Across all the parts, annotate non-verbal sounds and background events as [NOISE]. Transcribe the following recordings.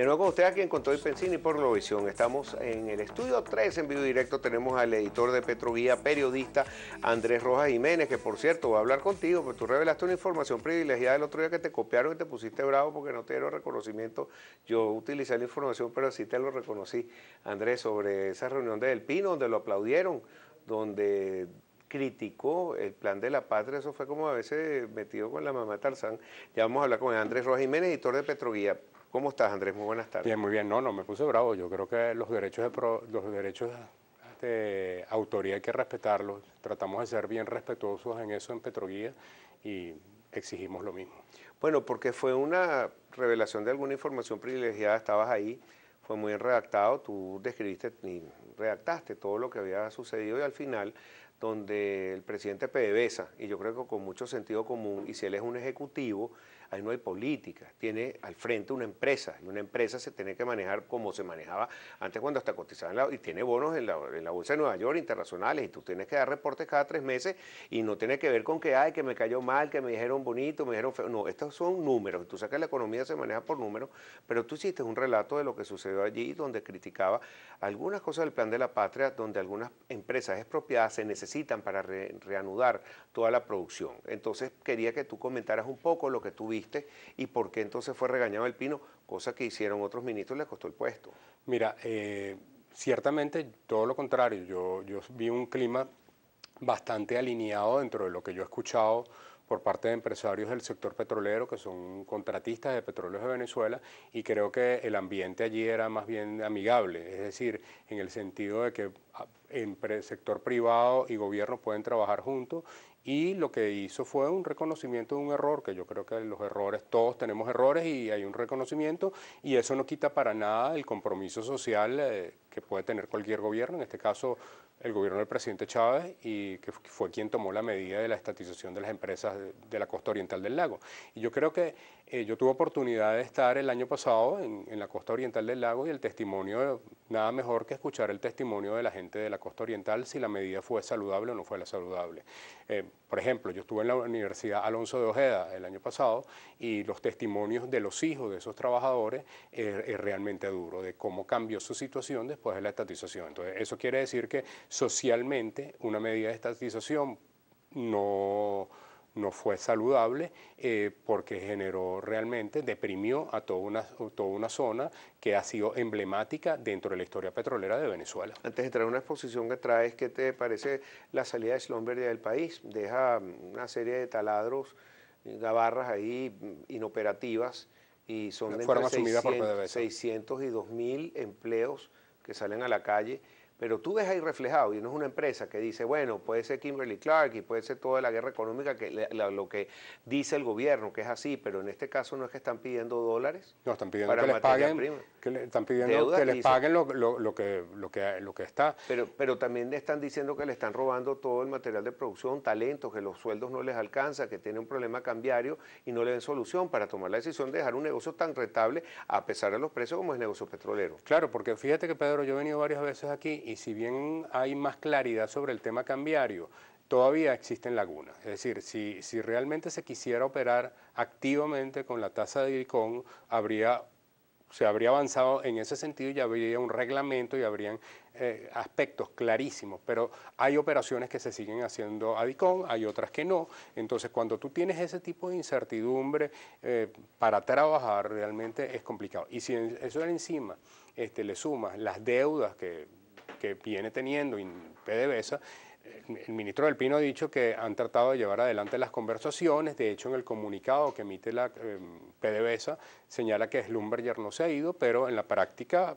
De nuevo con usted aquí en Control Pensini por visión Estamos en el estudio 3 en vivo directo. Tenemos al editor de Petroguía, periodista Andrés Rojas Jiménez, que por cierto va a hablar contigo, porque tú revelaste una información privilegiada el otro día que te copiaron y te pusiste bravo porque no te dieron reconocimiento. Yo utilicé la información, pero sí te lo reconocí, Andrés, sobre esa reunión de Del Pino, donde lo aplaudieron, donde criticó el plan de la patria, eso fue como a veces metido con la mamá Tarzán. Ya vamos a hablar con Andrés Rojas Jiménez, editor de Petroguía. ¿Cómo estás, Andrés? Muy buenas tardes. Bien, muy bien. No, no, me puse bravo. Yo creo que los derechos de, los derechos de autoría hay que respetarlos. Tratamos de ser bien respetuosos en eso en Petroguía y exigimos lo mismo. Bueno, porque fue una revelación de alguna información privilegiada. Estabas ahí, fue muy bien redactado. Tú describiste y redactaste todo lo que había sucedido y al final donde el presidente PDVSA, y yo creo que con mucho sentido común, y si él es un ejecutivo, ahí no hay política, tiene al frente una empresa, y una empresa se tiene que manejar como se manejaba antes cuando hasta cotizaban en la, y tiene bonos en la, Bolsa de Nueva York internacionales, y tú tienes que dar reportes cada tres meses, y no tiene que ver con que, hay, que me cayó mal, que me dijeron bonito, me dijeron feo, no, estos son números, tú sabes que la economía se maneja por números, pero tú hiciste un relato de lo que sucedió allí, donde criticaba algunas cosas del plan de la patria, donde algunas empresas expropiadas se necesitan para reanudar toda la producción. Entonces quería que tú comentaras un poco lo que tuviste y por qué entonces fue regañado el pino, cosa que hicieron otros ministros y les costó el puesto. Mira, eh, ciertamente todo lo contrario, yo, yo vi un clima bastante alineado dentro de lo que yo he escuchado por parte de empresarios del sector petrolero que son contratistas de petróleos de Venezuela y creo que el ambiente allí era más bien amigable, es decir, en el sentido de que ah, entre sector privado y gobierno pueden trabajar juntos y lo que hizo fue un reconocimiento de un error, que yo creo que los errores, todos tenemos errores y hay un reconocimiento, y eso no quita para nada el compromiso social eh, que puede tener cualquier gobierno, en este caso el gobierno del presidente Chávez, y que fue quien tomó la medida de la estatización de las empresas de la costa oriental del lago. Y yo creo que eh, yo tuve oportunidad de estar el año pasado en, la costa oriental del lago y el testimonio, nada mejor que escuchar el testimonio de la gente de la costa oriental si la medida fue saludable o no fue la saludable. Eh, por ejemplo, yo estuve en la Universidad Alonso de Ojeda el año pasado y los testimonios de los hijos de esos trabajadores es realmente duro, de cómo cambió su situación después de la estatización. Entonces, eso quiere decir que socialmente una medida de estatización no no fue saludable eh, porque generó realmente, deprimió a toda una, toda una zona que ha sido emblemática dentro de la historia petrolera de Venezuela. Antes de entrar una exposición que traes, ¿qué te parece la salida de Schlumberger del país? Deja mm, una serie de taladros, eh, gabarras ahí mm, inoperativas y son de entre 600 y 2.000 empleos que salen a la calle pero tú ves ahí reflejado, y no es una empresa que dice, bueno, puede ser Kimberly Clark y puede ser toda la guerra económica, que lo que dice el gobierno, que es así, pero en este caso no es que están pidiendo dólares. No, están pidiendo que les paguen, que están pidiendo que les paguen lo, que, lo, que, lo que está. Pero, pero también están diciendo que le están robando todo el material de producción, ...talento, que los sueldos no les alcanza, que tiene un problema cambiario y no le den solución para tomar la decisión de dejar un negocio tan rentable a pesar de los precios como es el negocio petrolero. Claro, porque fíjate que Pedro, yo he venido varias veces aquí y si bien hay más claridad sobre el tema cambiario, todavía existen lagunas. Es decir, si, si realmente se quisiera operar activamente con la tasa de ICON, habría se habría avanzado en ese sentido y habría un reglamento y habrían eh, aspectos clarísimos, pero hay operaciones que se siguen haciendo a Icon, hay otras que no. Entonces, cuando tú tienes ese tipo de incertidumbre eh, para trabajar, realmente es complicado. Y si eso encima este, le sumas las deudas que que viene teniendo en PDVSA, el ministro del Pino ha dicho que han tratado de llevar adelante las conversaciones, de hecho en el comunicado que emite la em, PDVSA señala que Slumberger no se ha ido, pero en la práctica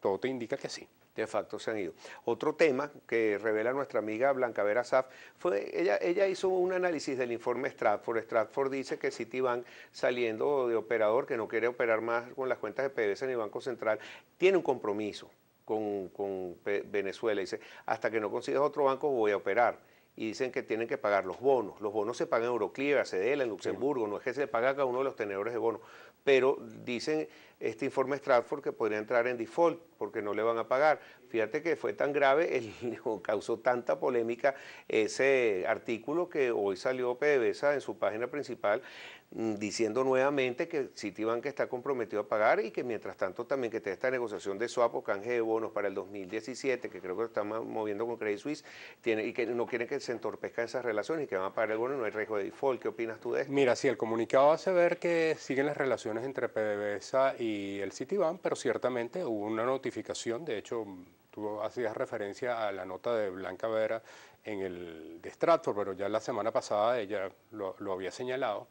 todo te indica que sí. De facto se han ido. Otro tema que revela nuestra amiga Blanca Vera Saf fue, ella, ella hizo un análisis del informe Stratford. Stratford dice que Citibank saliendo de operador, que no quiere operar más con las cuentas de PDVSA ni Banco Central, tiene un compromiso con, Venezuela. Dice, hasta que no consigas otro banco voy a operar. Y dicen que tienen que pagar los bonos. Los bonos se pagan en Euroclive, CEDELA, en Luxemburgo, no es que se paga a cada uno de los tenedores de bonos. Pero dicen este informe Stratford que podría entrar en default porque no le van a pagar. Fíjate que fue tan grave, el, [LAUGHS] causó tanta polémica ese artículo que hoy salió PDVSA en su página principal Mm, diciendo nuevamente que Citibank está comprometido a pagar y que mientras tanto también que esté esta negociación de swap o canje de bonos para el 2017, que creo que lo están moviendo con Credit Suisse, y que no quieren que se entorpezcan esas relaciones y que van a pagar el bono, no hay riesgo de default. ¿Qué opinas tú de esto? Mira, sí, el comunicado hace ver que siguen las relaciones entre PDVSA y el Citibank, pero ciertamente hubo una notificación, de hecho tú hacías referencia a la nota de Blanca Vera en el de Stratford, pero ya la semana pasada ella lo había señalado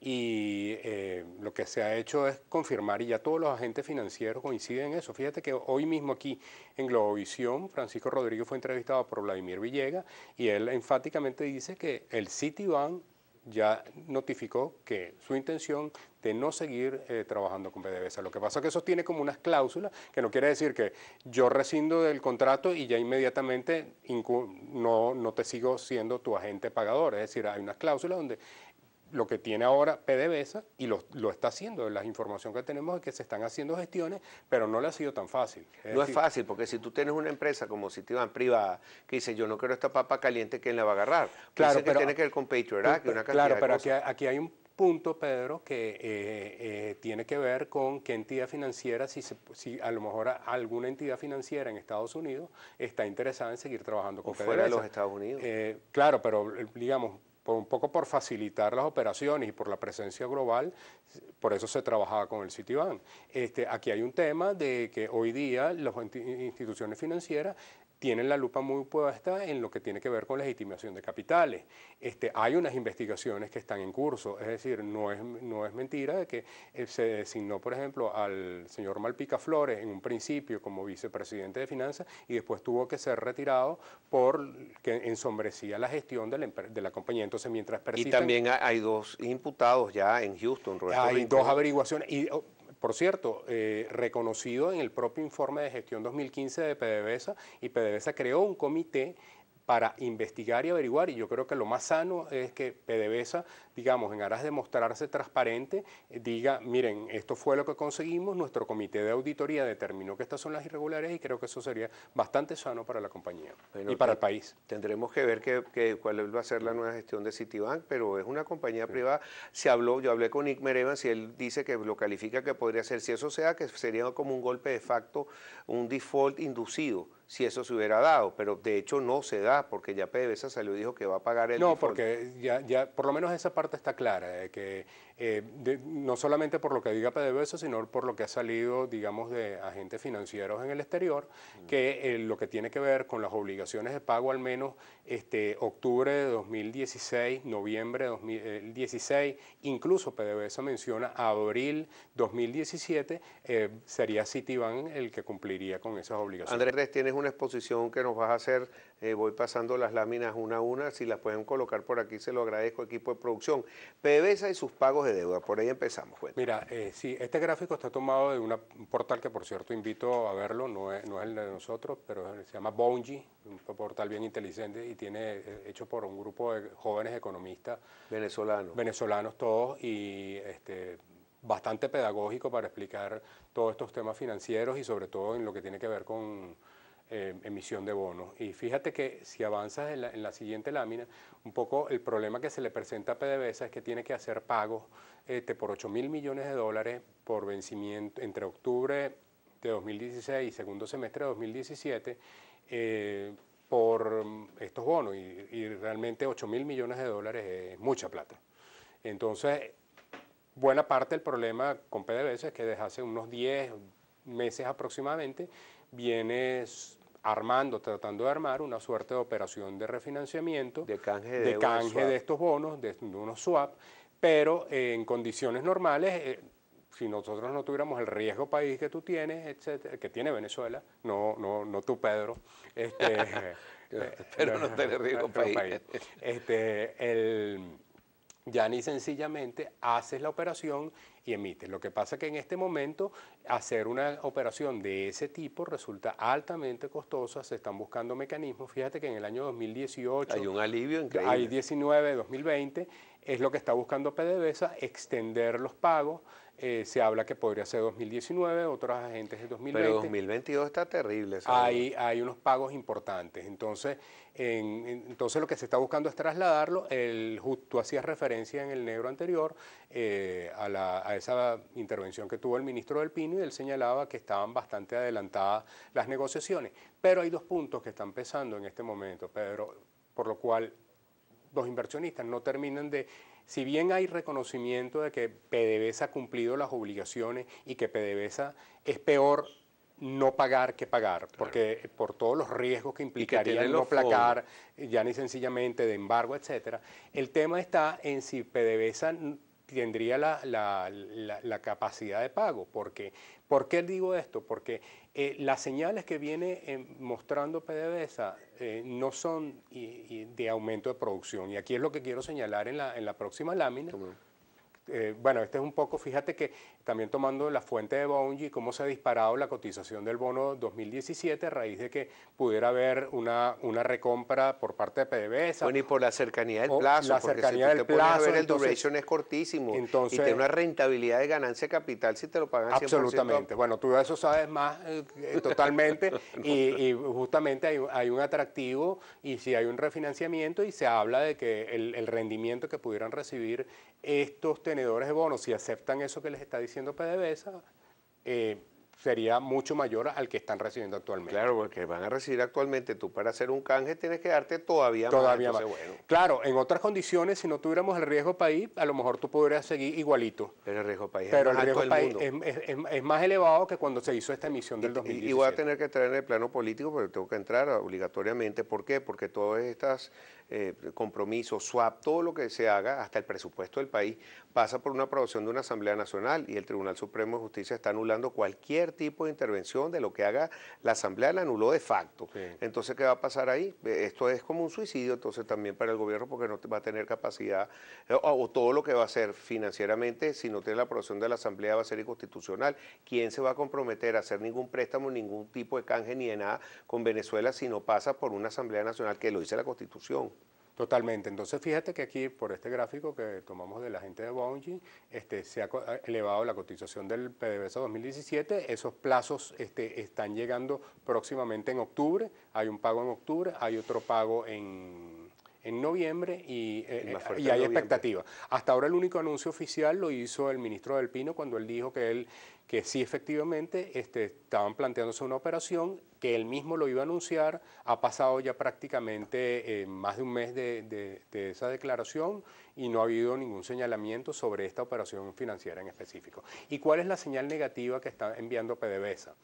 y eh, lo que se ha hecho es confirmar, y ya todos los agentes financieros coinciden en eso. Fíjate que hoy mismo aquí en Globovisión, Francisco Rodríguez fue entrevistado por Vladimir Villegas y él enfáticamente dice que el Citibank ya notificó que su intención de no seguir eh, trabajando con PDVSA. Lo que pasa es que eso tiene como unas cláusulas, que no quiere decir que yo rescindo del contrato y ya inmediatamente no, no te sigo siendo tu agente pagador. Es decir, hay unas cláusulas donde lo que tiene ahora PDVSA y lo, está haciendo. La información que tenemos es que se están haciendo gestiones, pero no le ha sido tan fácil. no es fácil, porque si tú tienes una empresa como Citibank privada que dice yo no quiero esta papa caliente, ¿quién la va a agarrar? Pues claro, que tiene que ver con Patriot una cantidad Claro, pero Aquí, aquí hay un punto, Pedro, que eh, eh, tiene que ver con qué entidad financiera, si, si a lo mejor alguna entidad financiera en Estados Unidos está interesada en seguir trabajando con o fuera de los Estados Unidos. Eh, claro, pero digamos, un poco por facilitar las operaciones y por la presencia global, por eso se trabajaba con el Citibank. Este, aquí hay un tema de que hoy día las instituciones financieras tienen la lupa muy puesta en lo que tiene que ver con legitimación de capitales. Este, hay unas investigaciones que están en curso, es decir, no es, no es mentira de que eh, se designó, por ejemplo, al señor Malpica Flores en un principio como vicepresidente de finanzas y después tuvo que ser retirado por que ensombrecía la gestión de la, compañía. Entonces, mientras persisten, Y también hay dos imputados ya en Houston. Roberto hay dos averiguaciones. Oh, por cierto, eh, reconocido en el propio informe de gestión 2015 de PDVSA, y PDVSA creó un comité para investigar y averiguar, y yo creo que lo más sano es que PDVSA, digamos, en aras de mostrarse transparente, eh, diga, miren, esto fue lo que conseguimos, nuestro comité de auditoría determinó que estas son las irregulares y creo que eso sería bastante sano para la compañía y para el país. Tendremos que ver que, cuál va a ser la nueva gestión de Citibank, pero es una compañía privada. Se habló, yo hablé con Nick Merevans y él dice que lo califica que podría ser, si eso sea, que sería como un golpe de facto, un default inducido si eso se hubiera dado, pero de hecho no se da porque ya PDVSA salió y dijo que va a pagar el No, porque ya, ya por lo menos esa parte está clara, de que eh, no solamente por lo que diga PDVSA, sino por lo que ha salido, digamos, de agentes financieros en el exterior, que eh, lo que tiene que ver con las obligaciones de pago al menos este, octubre de 2016, noviembre de 2016, incluso PDVSA menciona abril 2017, eh, sería Citibank el que cumpliría con esas obligaciones. Andrés, tienes una exposición que nos vas a hacer. Eh, voy pasando las láminas una a una. Si las pueden colocar por aquí, se lo agradezco, equipo de producción. PDVSA y sus pagos de deuda. Por ahí empezamos. Pues. Mira, eh, sí, este gráfico está tomado de una, un portal que, por cierto, invito a verlo. No es, no es el de nosotros, pero se llama Bongi, un portal bien inteligente y tiene eh, hecho por un grupo de jóvenes economistas. Venezolanos. Venezolanos todos y este, bastante pedagógico para explicar todos estos temas financieros y sobre todo en lo que tiene que ver con eh, emisión de bonos. Y fíjate que si avanzas en la, siguiente lámina, un poco el problema que se le presenta a PDVSA es que tiene que hacer pagos este, por 8 mil millones de dólares por vencimiento entre octubre de 2016 y segundo semestre de 2017 eh, por estos bonos. Y, realmente 8 mil millones de dólares es mucha plata. Entonces, buena parte del problema con PDVSA es que desde hace unos 10 meses aproximadamente viene armando, tratando de armar una suerte de operación de refinanciamiento, de canje de, estos bonos, de, unos swap, pero en condiciones normales, eh, si nosotros no tuviéramos el riesgo país que tú tienes, etcétera, que tiene Venezuela, no, no, no tú Pedro, este, [LAUGHS] eh, pero no, te riesgo país. Este, ya ni sencillamente haces la operación y Lo que pasa es que en este momento hacer una operación de ese tipo resulta altamente costosa, se están buscando mecanismos. Fíjate que en el año 2018... Hay un alivio increíble. Hay 19, 2020, es lo que está buscando PDVSA, extender los pagos. Eh, se habla que podría ser 2019, otros agentes de 2020. Pero 2022 está terrible. Hay, hay, unos pagos importantes. Entonces, entonces lo que se está buscando es trasladarlo. El, tú hacías referencia en el negro anterior eh, a, la, a, esa intervención que tuvo el ministro del Pino y él señalaba que estaban bastante adelantadas las negociaciones. Pero hay dos puntos que están pesando en este momento, Pedro, por lo cual los inversionistas no terminan de si bien hay reconocimiento de que PDVSA ha cumplido las obligaciones y que PDVSA es peor no pagar que pagar, porque eh, por todos los riesgos que implicaría no placar, ya ni sencillamente de embargo, etcétera. El tema está en si PDVSA tendría la, capacidad de pago, porque ¿Por qué digo esto? Porque eh, las señales que viene eh, mostrando PDVSA eh, no son de aumento de producción. Y aquí es lo que quiero señalar en la, próxima lámina. Eh, bueno, este es un poco, fíjate que también tomando la fuente de Bonji, cómo se ha disparado la cotización del bono 2017 a raíz de que pudiera haber una, una recompra por parte de PDVSA. Bueno, y por la cercanía del plazo, la del el duration es cortísimo entonces, y tiene una rentabilidad de ganancia capital si te lo pagan Absolutamente. Bueno, tú de eso sabes más eh, eh, totalmente [LAUGHS] y, justamente hay, un atractivo y si hay un refinanciamiento y se habla de que el, el rendimiento que pudieran recibir estos tenedores de bonos, si aceptan eso que les está diciendo PDVSA, eh, sería mucho mayor al que están recibiendo actualmente. Claro, porque van a recibir actualmente. Tú para hacer un canje tienes que darte todavía, más. Bueno. Claro, en otras condiciones, si no tuviéramos el riesgo país, a lo mejor tú podrías seguir igualito. Pero el riesgo país, es, más elevado que cuando se hizo esta emisión del 2017. Y, voy a tener que entrar en el plano político, pero tengo que entrar obligatoriamente. ¿Por qué? Porque todas estas eh, compromiso, swap, todo lo que se haga, hasta el presupuesto del país, pasa por una aprobación de una Asamblea Nacional y el Tribunal Supremo de Justicia está anulando cualquier tipo de intervención de lo que haga la Asamblea, la anuló de facto. Entonces, ¿qué va a pasar ahí? Eh, esto es como un suicidio, entonces también para el gobierno porque no va a tener capacidad eh, o, todo lo que va a hacer financieramente, si no tiene la aprobación de la Asamblea, va a ser inconstitucional. ¿Quién se va a comprometer a hacer ningún préstamo, ningún tipo de canje ni de nada con Venezuela si no pasa por una Asamblea Nacional que lo dice la Constitución? Totalmente. Entonces, fíjate que aquí, por este gráfico que tomamos de la gente de Bonji, este, se ha elevado la cotización del PDVSA 2017. Esos plazos este, están llegando próximamente en octubre. Hay un pago en octubre, hay otro pago en en noviembre y, eh, eh, hay expectativas. Hasta ahora el único anuncio oficial lo hizo el ministro del Pino cuando él dijo que él que sí efectivamente este, estaban planteándose una operación, que él mismo lo iba a anunciar, ha pasado ya prácticamente eh, más de un mes de, esa declaración y no ha habido ningún señalamiento sobre esta operación financiera en específico. ¿Y cuál es la señal negativa que está enviando PDVSA?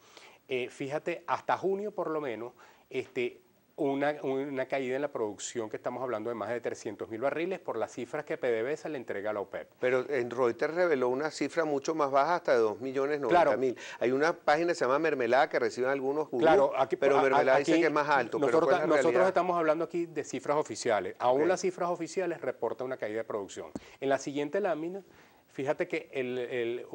fíjate, hasta junio por lo menos, este, una, caída en la producción que estamos hablando de más de 300 mil barriles por las cifras que PDVSA le entrega a la OPEP. Pero en Reuters reveló una cifra mucho más baja, hasta de 2 millones 90 claro. Hay una página que se llama Mermelada que reciben algunos claro, aquí, pero Mermelada dice que es más alto. Nosotros, estamos hablando aquí de cifras oficiales. Aún las cifras oficiales reportan una caída de producción. En la siguiente lámina Fíjate que el,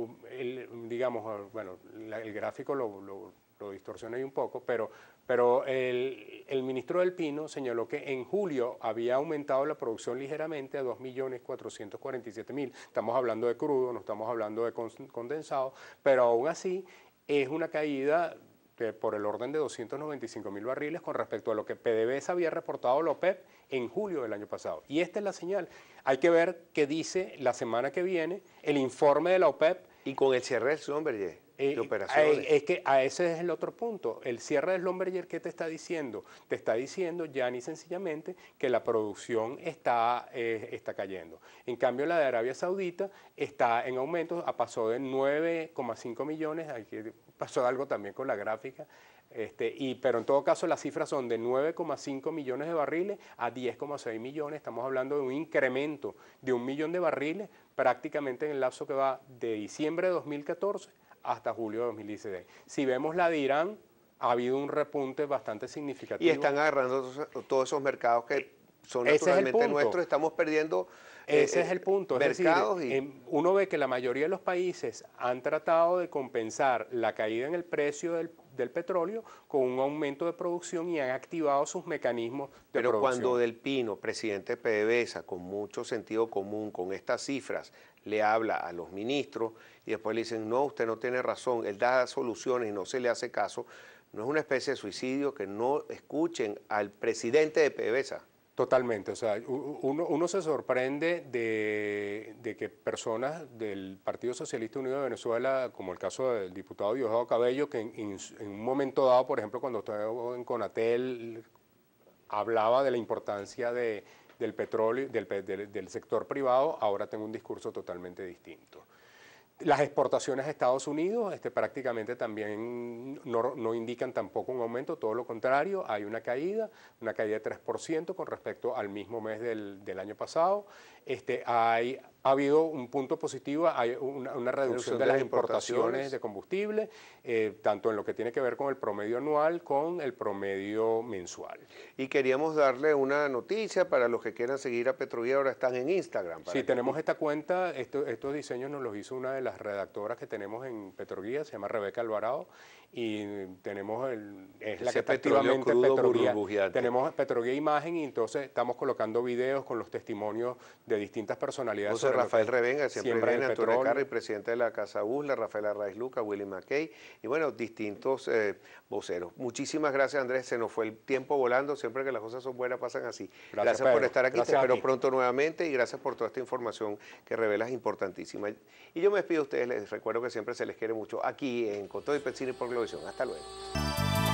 digamos, bueno, el gráfico lo, lo distorsioné un poco, pero, pero el, ministro del Pino señaló que en julio había aumentado la producción ligeramente a 2.447.000. Estamos hablando de crudo, no estamos hablando de condensado, pero aún así es una caída por el orden de 295.000 mil barriles con respecto a lo que PDVSA había reportado la OPEP en julio del año pasado. Y esta es la señal. Hay que ver qué dice la semana que viene el informe de la OPEP. Y con el cierre del Somberger eh, eh, eh, es que a ese es el otro punto. El cierre de Lomberger, ¿qué te está diciendo? Te está diciendo, ya ni sencillamente, que la producción está, está cayendo. En cambio, la de Arabia Saudita está en aumento, pasó de 9,5 millones, aquí pasó algo también con la gráfica, este, y, pero en todo caso las cifras son de 9,5 millones de barriles a 10,6 millones. Estamos hablando de un incremento de un millón de barriles prácticamente en el lapso que va de diciembre de 2014 hasta julio de 2016. Si vemos la de Irán, ha habido un repunte bastante significativo. Y están agarrando todos esos mercados que son naturalmente nuestros, estamos perdiendo... Eh, Ese es eh, el punto. mercados y... Em, uno ve que la mayoría de los países han tratado de compensar la caída en el precio del, del petróleo con un aumento de producción y han activado sus mecanismos de Pero cuando Del Pino, presidente de PDVSA, con mucho sentido común, con estas cifras, le habla a los ministros y después le dicen, no, usted no tiene razón, él da soluciones y no se le hace caso, no es una especie de suicidio que no escuchen al presidente de PDVSA. Totalmente, o sea, uno, se sorprende de, que personas del Partido Socialista Unido de Venezuela, como el caso del diputado Diosdado Cabello, que en, un momento dado, por ejemplo, cuando estaba en Conatel, hablaba de la importancia del petróleo, del, del sector privado, ahora tengo un discurso totalmente distinto. Las exportaciones a Estados Unidos este, prácticamente también no, indican tampoco un aumento, todo lo contrario, hay una caída, una caída de 3% con respecto al mismo mes del, año pasado. Este, hay, ha habido un punto positivo, hay una, reducción, de, las importaciones, de combustible, eh, tanto en lo que tiene que ver con el promedio anual, con el promedio mensual. Y queríamos darle una noticia para los que quieran seguir a Petrovía, ahora están en Instagram. Para sí, tenemos esta cuenta, estos diseños nos los hizo una de las las redactoras que tenemos en Petroguía, se llama Rebeca Alvarado y tenemos el, es efectivamente tenemos Petroguía imagen y entonces estamos colocando videos con los testimonios de distintas personalidades. José Rafael Revenga, siempre viene Antonio Carri, presidente de la Casa Busla, Rafael Arraiz Luca, Willy McKay y bueno, distintos eh, voceros. Muchísimas gracias Andrés, se nos fue el tiempo volando, siempre que las cosas son buenas pasan así. Gracias, por estar aquí, espero pronto nuevamente y gracias por toda esta información que revelas importantísima. Y yo me despido a ustedes, les recuerdo que siempre se les quiere mucho aquí en Coto y y por hasta luego.